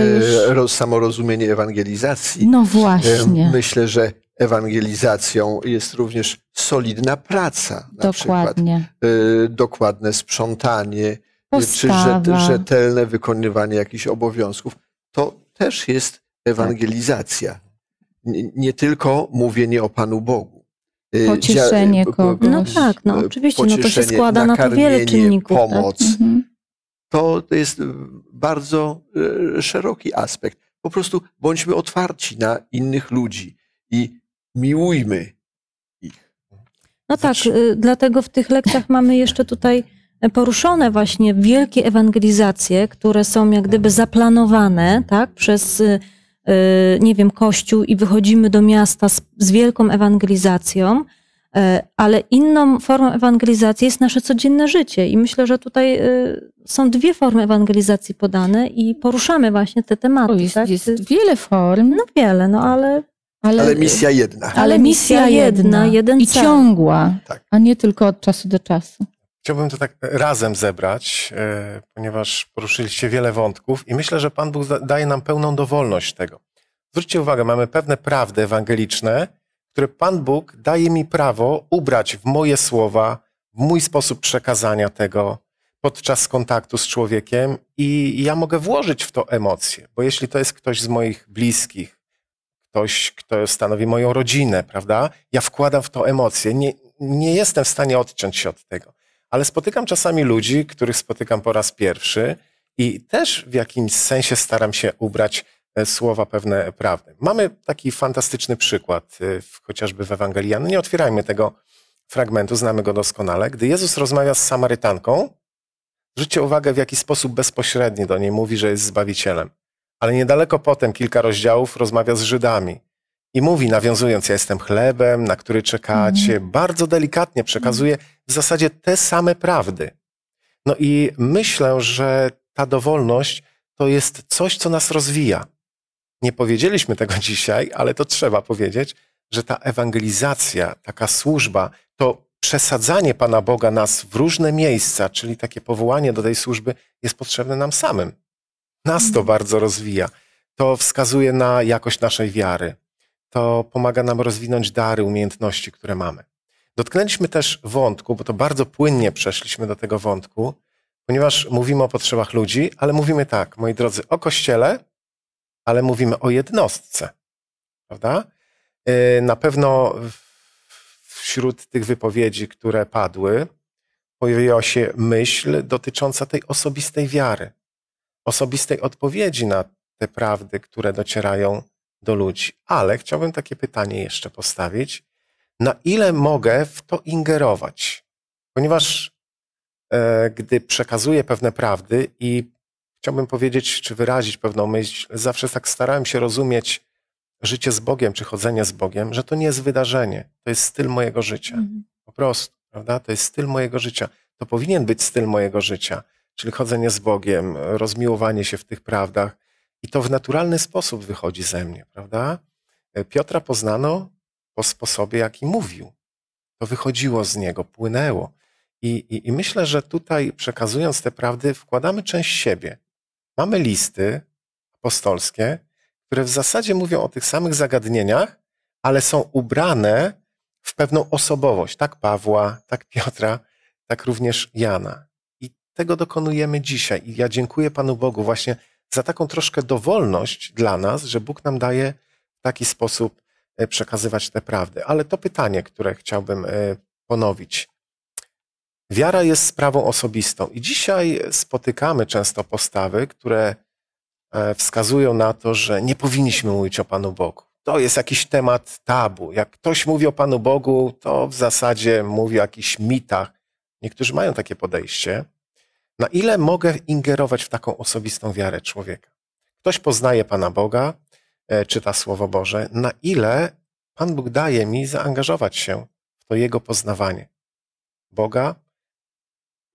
ale już... samo rozumienie ewangelizacji. No właśnie. E, myślę, że ewangelizacją jest również solidna praca. Na Dokładnie. Przykład, e, dokładne sprzątanie, e, Postawa. czy rzetelne wykonywanie jakichś obowiązków. To też jest ewangelizacja. Nie, nie tylko mówienie o Panu Bogu. Y, pocieszenie kogoś. No tak, no oczywiście, no to się składa na to wiele czynników. Tak? Pomoc. Tak? Mhm. To jest bardzo y, szeroki aspekt. Po prostu bądźmy otwarci na innych ludzi i miłujmy ich. No tak, y, dlatego w tych lekcjach mamy jeszcze tutaj poruszone właśnie wielkie ewangelizacje, które są jak gdyby zaplanowane tak, przez, y, y, nie wiem, kościół i wychodzimy do miasta z, z wielką ewangelizacją, e, ale inną formą ewangelizacji jest nasze codzienne życie i myślę, że tutaj y, są dwie formy ewangelizacji podane i poruszamy właśnie te tematy. O, jest, tak? jest wiele form. No wiele, no ale ale, ale, misja jedna. Ale misja jedna, jeden I cel. ciągła, tak. a nie tylko od czasu do czasu. Chciałbym to tak e, razem zebrać, e, ponieważ poruszyliście wiele wątków i myślę, że Pan Bóg daje nam pełną dowolność tego. Zwróćcie uwagę, mamy pewne prawdy ewangeliczne, które Pan Bóg daje mi prawo ubrać w moje słowa, w mój sposób przekazania tego podczas kontaktu z człowiekiem i ja mogę włożyć w to emocje, bo jeśli to jest ktoś z moich bliskich, ktoś, kto stanowi moją rodzinę, prawda, ja wkładam w to emocje, nie, nie jestem w stanie odciąć się od tego ale spotykam czasami ludzi, których spotykam po raz pierwszy i też w jakimś sensie staram się ubrać e, słowa pewne prawdy. Mamy taki fantastyczny przykład, e, chociażby w Ewangelii Nie otwierajmy tego fragmentu, znamy go doskonale. Gdy Jezus rozmawia z Samarytanką, zwróćcie uwagę, w jaki sposób bezpośredni do niej mówi, że jest Zbawicielem. Ale niedaleko potem, kilka rozdziałów, rozmawia z Żydami. I mówi, nawiązując, ja jestem chlebem, na który czekacie, mhm. bardzo delikatnie przekazuje w zasadzie te same prawdy. No i myślę, że ta dowolność to jest coś, co nas rozwija. Nie powiedzieliśmy tego <laughs> dzisiaj, ale to trzeba powiedzieć, że ta ewangelizacja, taka służba, to przesadzanie Pana Boga nas w różne miejsca, czyli takie powołanie do tej służby, jest potrzebne nam samym. Nas to mhm. bardzo rozwija. To wskazuje na jakość naszej wiary to pomaga nam rozwinąć dary, umiejętności, które mamy. Dotknęliśmy też wątku, bo to bardzo płynnie przeszliśmy do tego wątku, ponieważ mówimy o potrzebach ludzi, ale mówimy tak, moi drodzy, o kościele, ale mówimy o jednostce. Prawda? Y, na pewno wśród tych wypowiedzi, które padły, pojawiła się myśl dotycząca tej osobistej wiary, osobistej odpowiedzi na te prawdy, które docierają do ludzi. Ale chciałbym takie pytanie jeszcze postawić. Na ile mogę w to ingerować? Ponieważ e, gdy przekazuję pewne prawdy i chciałbym powiedzieć, czy wyrazić pewną myśl, zawsze tak starałem się rozumieć życie z Bogiem, czy chodzenie z Bogiem, że to nie jest wydarzenie, to jest styl mojego życia. Mhm. Po prostu, prawda? To jest styl mojego życia. To powinien być styl mojego życia, czyli chodzenie z Bogiem, rozmiłowanie się w tych prawdach, i to w naturalny sposób wychodzi ze mnie, prawda? E, Piotra poznano po sposobie, jaki mówił. To wychodziło z niego, płynęło. I, i, I myślę, że tutaj przekazując te prawdy, wkładamy część siebie. Mamy listy apostolskie, które w zasadzie mówią o tych samych zagadnieniach, ale są ubrane w pewną osobowość. Tak Pawła, tak Piotra, tak również Jana. I tego dokonujemy dzisiaj. I ja dziękuję Panu Bogu właśnie za taką troszkę dowolność dla nas, że Bóg nam daje w taki sposób e, przekazywać te prawdy. Ale to pytanie, które chciałbym e, ponowić. Wiara jest sprawą osobistą i dzisiaj spotykamy często postawy, które e, wskazują na to, że nie powinniśmy mówić o Panu Bogu. To jest jakiś temat tabu. Jak ktoś mówi o Panu Bogu, to w zasadzie mówi o jakichś mitach. Niektórzy mają takie podejście. Na ile mogę ingerować w taką osobistą wiarę człowieka? Ktoś poznaje Pana Boga, e, czyta Słowo Boże. Na ile Pan Bóg daje mi zaangażować się w to Jego poznawanie Boga,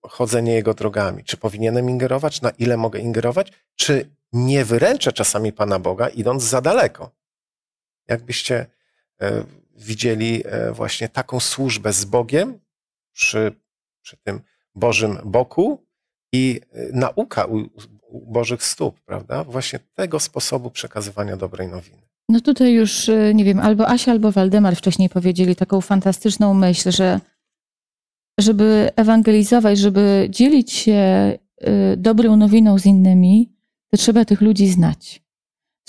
chodzenie Jego drogami? Czy powinienem ingerować? Na ile mogę ingerować? Czy nie wyręczę czasami Pana Boga, idąc za daleko? Jakbyście e, widzieli e, właśnie taką służbę z Bogiem przy, przy tym Bożym boku, i e, nauka u, u Bożych stóp, prawda? Właśnie tego sposobu przekazywania dobrej nowiny. No tutaj już, e, nie wiem, albo Asia, albo Waldemar wcześniej powiedzieli taką fantastyczną myśl, że żeby ewangelizować, żeby dzielić się e, dobrą nowiną z innymi, to trzeba tych ludzi znać.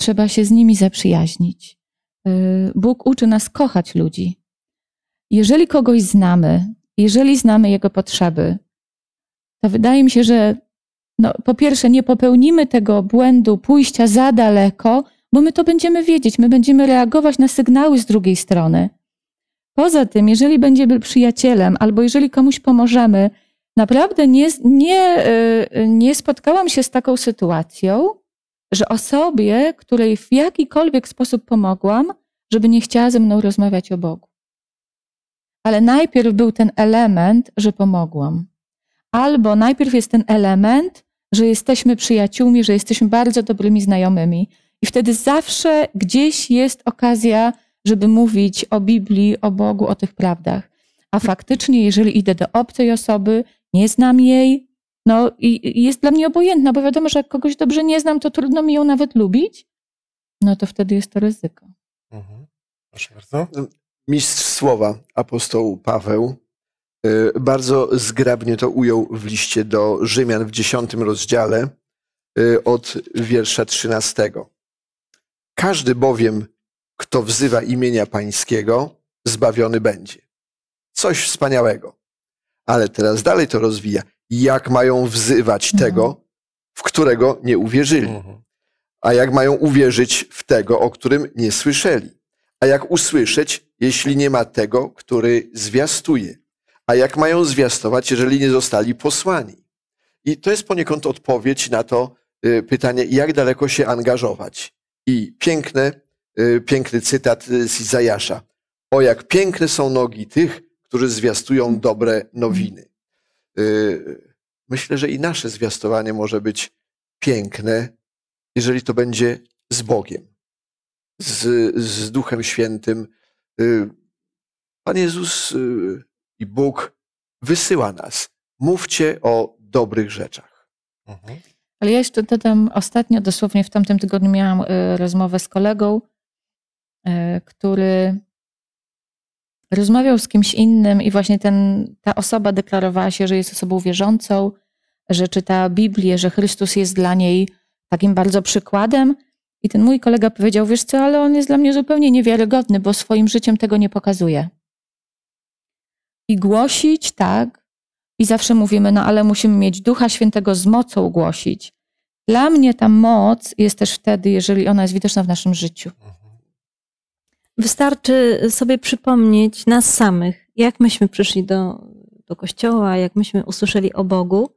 Trzeba się z nimi zaprzyjaźnić. Bóg uczy nas kochać ludzi. Jeżeli kogoś znamy, jeżeli znamy jego potrzeby, to wydaje mi się, że no, po pierwsze nie popełnimy tego błędu pójścia za daleko, bo my to będziemy wiedzieć, my będziemy reagować na sygnały z drugiej strony. Poza tym, jeżeli będziemy przyjacielem albo jeżeli komuś pomożemy, naprawdę nie, nie, y, nie spotkałam się z taką sytuacją, że osobie, której w jakikolwiek sposób pomogłam, żeby nie chciała ze mną rozmawiać o Bogu. Ale najpierw był ten element, że pomogłam albo najpierw jest ten element, że jesteśmy przyjaciółmi, że jesteśmy bardzo dobrymi znajomymi. I wtedy zawsze gdzieś jest okazja, żeby mówić o Biblii, o Bogu, o tych prawdach. A faktycznie, jeżeli idę do obcej osoby, nie znam jej, no i jest dla mnie obojętna, bo wiadomo, że jak kogoś dobrze nie znam, to trudno mi ją nawet lubić, no to wtedy jest to ryzyko. Mhm. Proszę bardzo. Mistrz słowa, apostoł Paweł, Y, bardzo zgrabnie to ujął w liście do Rzymian w dziesiątym rozdziale y, od wiersza trzynastego. Każdy bowiem, kto wzywa imienia Pańskiego, zbawiony będzie. Coś wspaniałego. Ale teraz dalej to rozwija. Jak mają wzywać mhm. tego, w którego nie uwierzyli? Mhm. A jak mają uwierzyć w tego, o którym nie słyszeli? A jak usłyszeć, jeśli nie ma tego, który zwiastuje? A jak mają zwiastować, jeżeli nie zostali posłani? I to jest poniekąd odpowiedź na to y, pytanie, jak daleko się angażować. I piękny, piękny cytat y, z Izajasza. O, jak piękne są nogi tych, którzy zwiastują dobre nowiny. Y, myślę, że i nasze zwiastowanie może być piękne, jeżeli to będzie z Bogiem, z, z Duchem Świętym. Pan Jezus i Bóg wysyła nas. Mówcie o dobrych rzeczach. Mhm. Ale ja jeszcze dodam, ostatnio dosłownie w tamtym tygodniu miałam y, rozmowę z kolegą, y, który rozmawiał z kimś innym i właśnie ten, ta osoba deklarowała się, że jest osobą wierzącą, że czyta Biblię, że Chrystus jest dla niej takim bardzo przykładem. I ten mój kolega powiedział, wiesz co, ale on jest dla mnie zupełnie niewiarygodny, bo swoim życiem tego nie pokazuje i głosić, tak? I zawsze mówimy, no ale musimy mieć Ducha Świętego z mocą głosić. Dla mnie ta moc jest też wtedy, jeżeli ona jest widoczna w naszym życiu. Wystarczy sobie przypomnieć nas samych, jak myśmy przyszli do, do kościoła, jak myśmy usłyszeli o Bogu,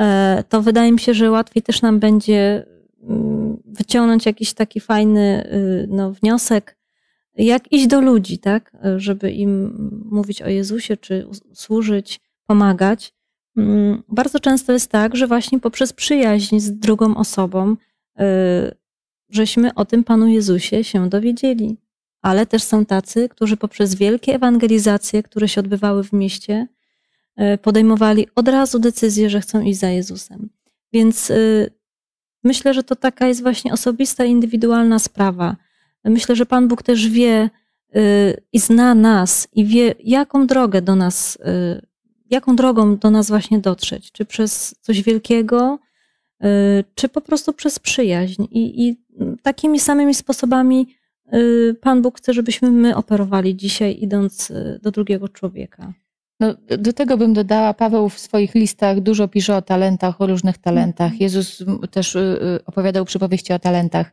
e, to wydaje mi się, że łatwiej też nam będzie mm, wyciągnąć jakiś taki fajny y, no, wniosek, jak iść do ludzi, tak, żeby im mówić o Jezusie, czy służyć, pomagać. Mm, bardzo często jest tak, że właśnie poprzez przyjaźń z drugą osobą, y, żeśmy o tym Panu Jezusie się dowiedzieli. Ale też są tacy, którzy poprzez wielkie ewangelizacje, które się odbywały w mieście, y, podejmowali od razu decyzję, że chcą iść za Jezusem. Więc y, myślę, że to taka jest właśnie osobista, indywidualna sprawa Myślę, że Pan Bóg też wie y, i zna nas i wie, jaką drogę do nas, y, jaką drogą do nas właśnie dotrzeć. Czy przez coś wielkiego, y, czy po prostu przez przyjaźń. I, i takimi samymi sposobami Pan Bóg chce, żebyśmy my operowali dzisiaj, idąc do drugiego człowieka. No, do tego bym dodała, Paweł w swoich listach dużo pisze o talentach, o różnych talentach. Mhm. Jezus też opowiadał przypowieści o talentach.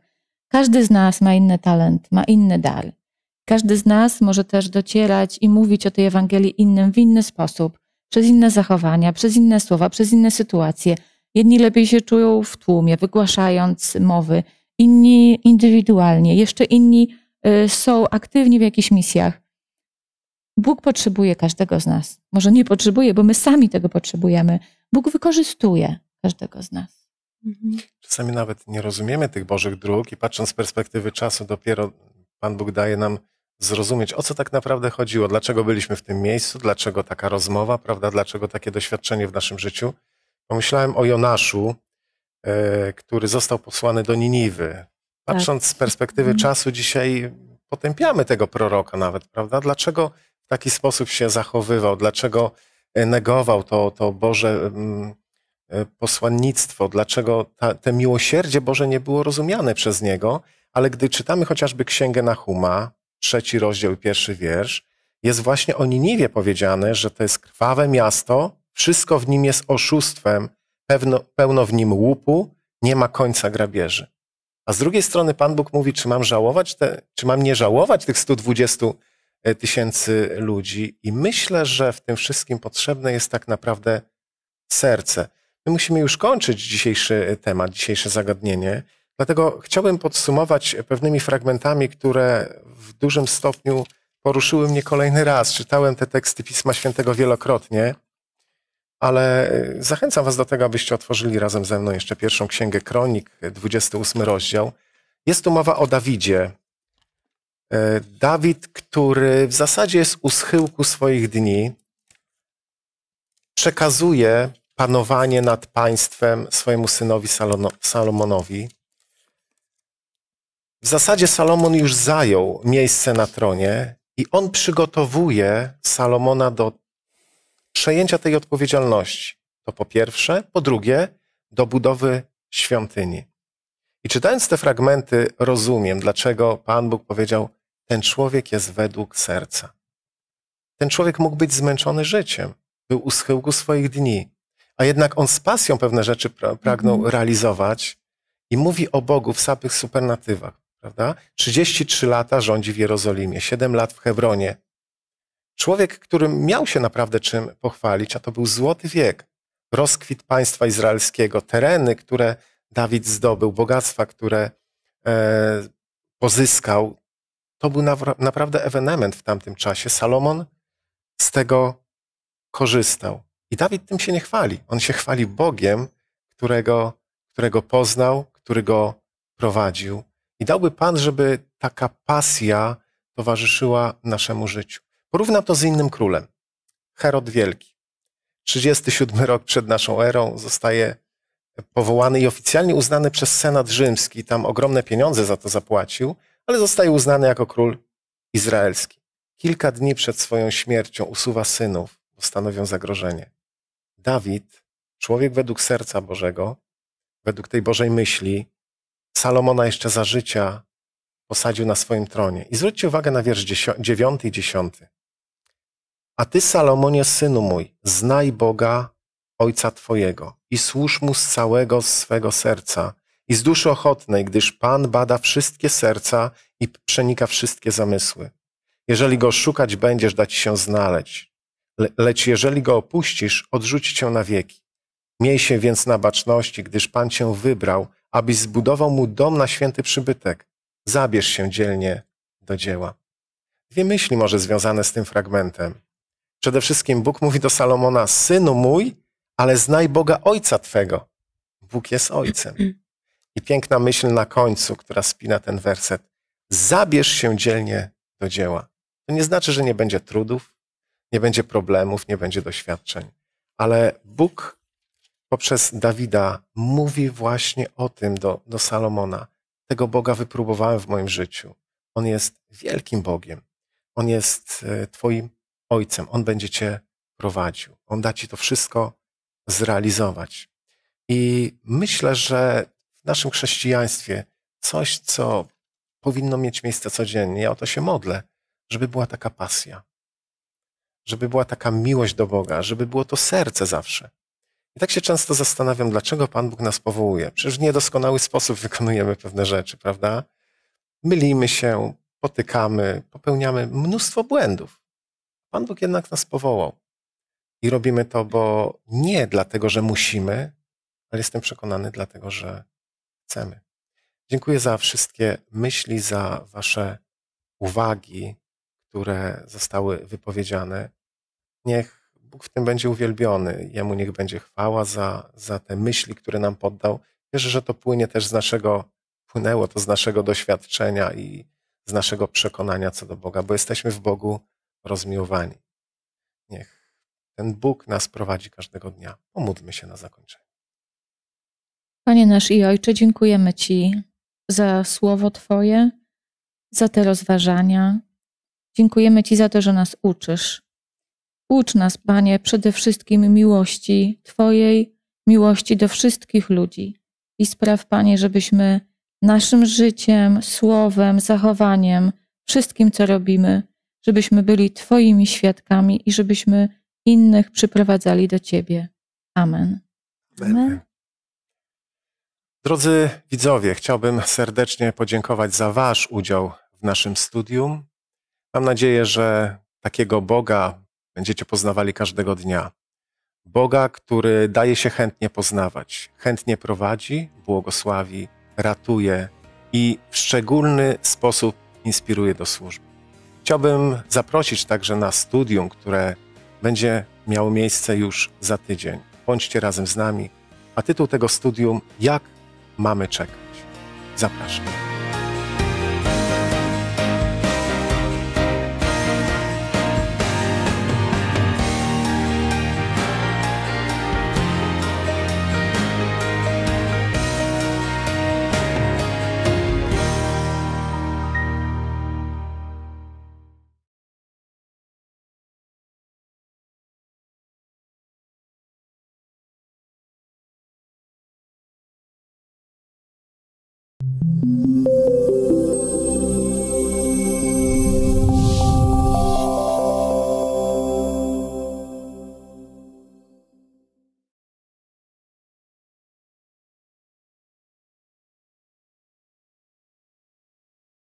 Każdy z nas ma inny talent, ma inny dar. Każdy z nas może też docierać i mówić o tej Ewangelii innym w inny sposób, przez inne zachowania, przez inne słowa, przez inne sytuacje. Jedni lepiej się czują w tłumie, wygłaszając mowy, inni indywidualnie, jeszcze inni y, są aktywni w jakichś misjach. Bóg potrzebuje każdego z nas. Może nie potrzebuje, bo my sami tego potrzebujemy. Bóg wykorzystuje każdego z nas. Mhm. Czasami nawet nie rozumiemy tych Bożych dróg i patrząc z perspektywy czasu, dopiero Pan Bóg daje nam zrozumieć, o co tak naprawdę chodziło, dlaczego byliśmy w tym miejscu, dlaczego taka rozmowa, prawda, dlaczego takie doświadczenie w naszym życiu. Pomyślałem o Jonaszu, e, który został posłany do Niniwy. Patrząc tak. z perspektywy mhm. czasu, dzisiaj potępiamy tego proroka nawet, prawda? Dlaczego w taki sposób się zachowywał, dlaczego negował to, to Boże mm, E, posłannictwo, dlaczego ta, te miłosierdzie Boże nie było rozumiane przez niego, ale gdy czytamy chociażby Księgę Nahuma, trzeci rozdział pierwszy wiersz, jest właśnie o Niniwie powiedziane, że to jest krwawe miasto, wszystko w nim jest oszustwem, pewno, pełno w nim łupu, nie ma końca grabieży. A z drugiej strony Pan Bóg mówi, czy mam żałować, te, czy mam nie żałować tych 120 e, tysięcy ludzi. I myślę, że w tym wszystkim potrzebne jest tak naprawdę serce. My musimy już kończyć dzisiejszy e, temat, dzisiejsze zagadnienie. Dlatego chciałbym podsumować pewnymi fragmentami, które w dużym stopniu poruszyły mnie kolejny raz. Czytałem te teksty Pisma Świętego wielokrotnie, ale e, zachęcam Was do tego, abyście otworzyli razem ze mną jeszcze pierwszą księgę Kronik, 28 e, rozdział. Jest tu mowa o Dawidzie. Dawid, który w zasadzie jest u schyłku swoich dni, przekazuje panowanie nad państwem swojemu synowi Salomonowi. W zasadzie Salomon już zajął miejsce na tronie i on przygotowuje Salomona do przejęcia tej odpowiedzialności. To po pierwsze. Po drugie, do budowy świątyni. I czytając te fragmenty, rozumiem, dlaczego Pan Bóg powiedział: Ten człowiek jest według serca. Ten człowiek mógł być zmęczony życiem, był u schyłku swoich dni, a jednak on z pasją pewne rzeczy pra pragnął mm -hmm. realizować i mówi o Bogu w sapych supernatywach, prawda? 33 lata rządzi w Jerozolimie, 7 lat w Hebronie. Człowiek, którym miał się naprawdę czym pochwalić, a to był złoty wiek, rozkwit państwa izraelskiego, tereny, które Dawid zdobył, bogactwa, które e, pozyskał. To był naprawdę ewenement w tamtym czasie. Salomon z tego korzystał. I Dawid tym się nie chwali. On się chwali Bogiem, którego, którego poznał, który go prowadził. I dałby Pan, żeby taka pasja towarzyszyła naszemu życiu. Porównam to z innym królem. Herod Wielki. 37 rok przed naszą erą zostaje powołany i oficjalnie uznany przez Senat Rzymski. Tam ogromne pieniądze za to zapłacił, ale zostaje uznany jako król izraelski. Kilka dni przed swoją śmiercią usuwa synów, bo stanowią zagrożenie. Dawid, człowiek według serca Bożego, według tej Bożej myśli, Salomona jeszcze za życia posadził na swoim tronie. I zwróćcie uwagę na wiersz 9 i 10. A ty, Salomonie, synu mój, znaj Boga, Ojca Twojego, i służ Mu z całego swego serca i z duszy ochotnej, gdyż Pan bada wszystkie serca i przenika wszystkie zamysły. Jeżeli Go szukać będziesz, dać się znaleźć lecz jeżeli go opuścisz, odrzuci cię na wieki. Miej się więc na baczności, gdyż Pan cię wybrał, abyś zbudował mu dom na święty przybytek. Zabierz się dzielnie do dzieła. Dwie myśli może związane z tym fragmentem. Przede wszystkim Bóg mówi do Salomona, synu mój, ale znaj Boga Ojca Twego. Bóg jest Ojcem. I piękna myśl na końcu, która spina ten werset. Zabierz się dzielnie do dzieła. To nie znaczy, że nie będzie trudów, nie będzie problemów, nie będzie doświadczeń. Ale Bóg poprzez Dawida mówi właśnie o tym do, do Salomona. Tego Boga wypróbowałem w moim życiu. On jest wielkim Bogiem. On jest e, Twoim Ojcem. On będzie Cię prowadził. On da Ci to wszystko zrealizować. I myślę, że w naszym chrześcijaństwie coś, co powinno mieć miejsce codziennie, ja o to się modlę, żeby była taka pasja, żeby była taka miłość do Boga, żeby było to serce zawsze. I tak się często zastanawiam, dlaczego Pan Bóg nas powołuje. Przecież w niedoskonały sposób wykonujemy pewne rzeczy, prawda? Mylimy się, potykamy, popełniamy mnóstwo błędów. Pan Bóg jednak nas powołał. I robimy to, bo nie dlatego, że musimy, ale jestem przekonany dlatego, że chcemy. Dziękuję za wszystkie myśli, za Wasze uwagi, które zostały wypowiedziane niech Bóg w tym będzie uwielbiony, Jemu niech będzie chwała za, za te myśli, które nam poddał. Wierzę, że to płynie też z naszego, płynęło to z naszego doświadczenia i z naszego przekonania co do Boga, bo jesteśmy w Bogu rozmiłowani. Niech ten Bóg nas prowadzi każdego dnia. Pomódlmy się na zakończenie. Panie nasz i Ojcze, dziękujemy Ci za słowo Twoje, za te rozważania. Dziękujemy Ci za to, że nas uczysz Ucz nas, Panie, przede wszystkim miłości Twojej, miłości do wszystkich ludzi. I spraw, Panie, żebyśmy naszym życiem, słowem, zachowaniem, wszystkim, co robimy, żebyśmy byli Twoimi świadkami i żebyśmy innych przyprowadzali do Ciebie. Amen. Amen. Drodzy widzowie, chciałbym serdecznie podziękować za Wasz udział w naszym studium. Mam nadzieję, że takiego Boga Będziecie poznawali każdego dnia. Boga, który daje się chętnie poznawać, chętnie prowadzi, błogosławi, ratuje i w szczególny sposób inspiruje do służby. Chciałbym zaprosić także na studium, które będzie miało miejsce już za tydzień. Bądźcie razem z nami, a tytuł tego studium Jak mamy czekać? Zapraszam.